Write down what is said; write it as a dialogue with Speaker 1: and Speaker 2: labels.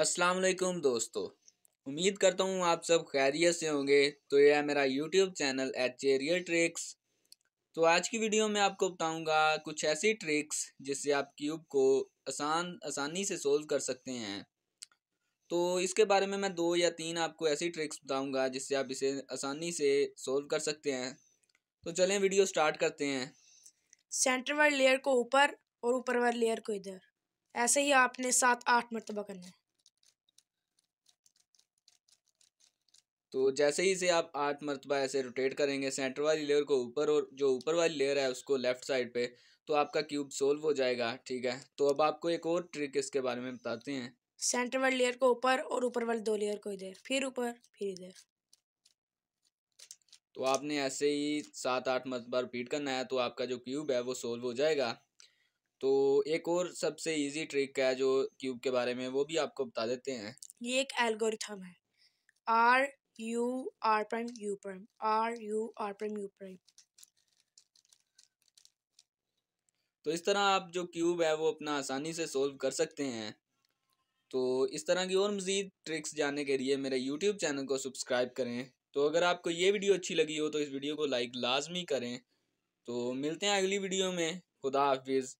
Speaker 1: अस्सलाम वालेकुम दोस्तों उम्मीद करता हूँ आप सब खैरियत से होंगे तो यह है मेरा YouTube channel H real tricks तो आज की वीडियो में आपको बताऊँगा कुछ ऐसी ट्रिक्स जिससे आप क्यूब को आसान आसानी से सोल्व कर सकते हैं तो इसके बारे में मैं दो या तीन आपको ऐसी ट्रिक्स बताऊँगा जिससे आप इसे आसानी से सोल्व कर सकते हैं तो चलें वीडियो स्टार्ट करते हैं
Speaker 2: सेंटर वाले लेयर को ऊपर और ऊपर वाले लेयर को इधर ऐसे ही आपने सात आठ मरतबा करना है
Speaker 1: तो जैसे ही इसे आप आठ मरतबा ऐसे रोटेट करेंगे सेंटर वाली लेयर को ऊपर और जो ऊपर वाली लेयर है उसको लेफ़्ट साइड पे तो आपका क्यूब सोल्व हो जाएगा ठीक है तो अब आपको एक और ट्रिक इसके बारे में बताते हैं
Speaker 2: सेंटर वाली लेयर को ऊपर और ऊपर वाली दो लेयर को इधर फिर ऊपर फिर इधर
Speaker 1: तो आपने ऐसे ही सात आठ मरतबा रिपीट करना है तो आपका जो क्यूब है वो सोल्व हो जाएगा तो एक और सबसे इजी ट्रिक है जो क्यूब के बारे में वो भी आपको बता देते हैं
Speaker 2: ये एक एल्गोरिथम है R u r prime u prime r u r prime u prime
Speaker 1: तो इस तरह आप जो क्यूब है वो अपना आसानी से सोल्व कर सकते हैं तो इस तरह की और मज़ीद ट्रिक्स जानने के लिए मेरे यूट्यूब चैनल को सब्सक्राइब करें तो अगर आपको ये वीडियो अच्छी लगी हो तो इस वीडियो को लाइक लाजमी करें तो मिलते हैं अगली वीडियो में खुदा हाफिज़